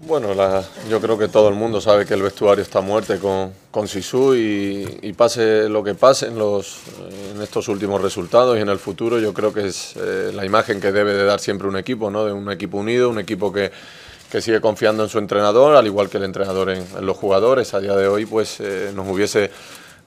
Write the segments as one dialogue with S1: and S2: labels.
S1: Bueno, la, yo creo que todo el mundo sabe que el vestuario está muerto muerte con, con Sisu y, pase lo que pase en, los, eh, en estos últimos resultados y en el futuro, yo creo que es eh, la imagen que debe de dar siempre un equipo, ¿no? de un equipo unido, un equipo que, sigue confiando en su entrenador, al igual que el entrenador en, los jugadores. A día de hoy pues eh, nos hubiese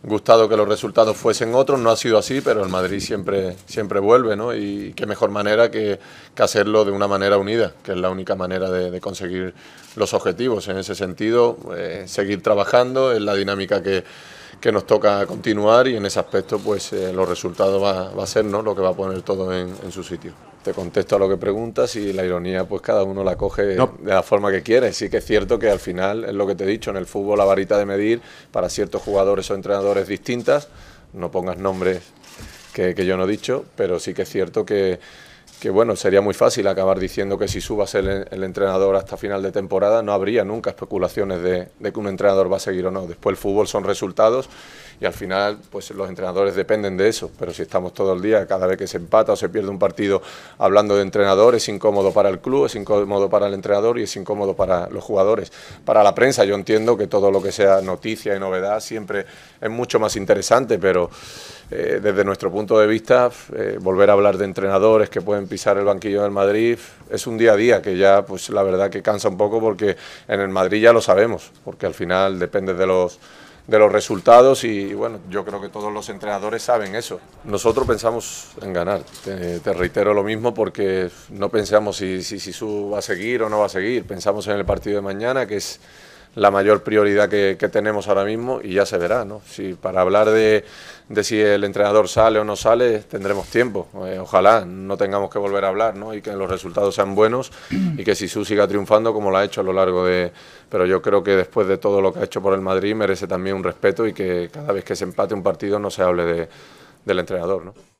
S1: gustado que los resultados fuesen otros, no ha sido así, pero el Madrid siempre, siempre vuelve, ¿no? Y qué mejor manera que, hacerlo de una manera unida, que es la única manera de, conseguir los objetivos. En ese sentido, eh, seguir trabajando, es la dinámica que, que, nos toca continuar y en ese aspecto, pues eh, los resultados va, a ser ¿no? lo que va a poner todo en su sitio te contesto a lo que preguntas y la ironía pues cada uno la coge de la forma que quiere. Sí que es cierto que al final es lo que te he dicho, en el fútbol la varita de medir para ciertos jugadores o entrenadores distintas, no pongas nombres que, yo no he dicho, pero sí que es cierto que, que bueno, sería muy fácil acabar diciendo que si subas el, el entrenador hasta final de temporada no habría nunca especulaciones de, de, que un entrenador va a seguir o no. Después el fútbol son resultados y al final pues los entrenadores dependen de eso, pero si estamos todo el día, cada vez que se empata o se pierde un partido hablando de entrenador, es incómodo para el club, es incómodo para el entrenador y es incómodo para los jugadores. Para la prensa yo entiendo que todo lo que sea noticia y novedad siempre es mucho más interesante, pero eh, desde nuestro punto de vista, eh, volver a hablar de entrenadores que pueden pisar el banquillo del Madrid es un día a día que ya pues la verdad que cansa un poco porque en el Madrid ya lo sabemos, porque al final depende de los de los resultados y bueno, yo creo que todos los entrenadores saben eso. Nosotros pensamos en ganar, te, reitero lo mismo porque no pensamos si, si, si su va a seguir o no va a seguir, pensamos en el partido de mañana que es la mayor prioridad que, tenemos ahora mismo y ya se verá. ¿no? Si, para hablar de, si el entrenador sale o no sale, tendremos tiempo. Eh, ojalá no tengamos que volver a hablar ¿no? y que los resultados sean buenos y que Sisu siga triunfando como lo ha hecho a lo largo de... Pero yo creo que después de todo lo que ha hecho por el Madrid merece también un respeto y que cada vez que se empate un partido no se hable del entrenador. ¿no?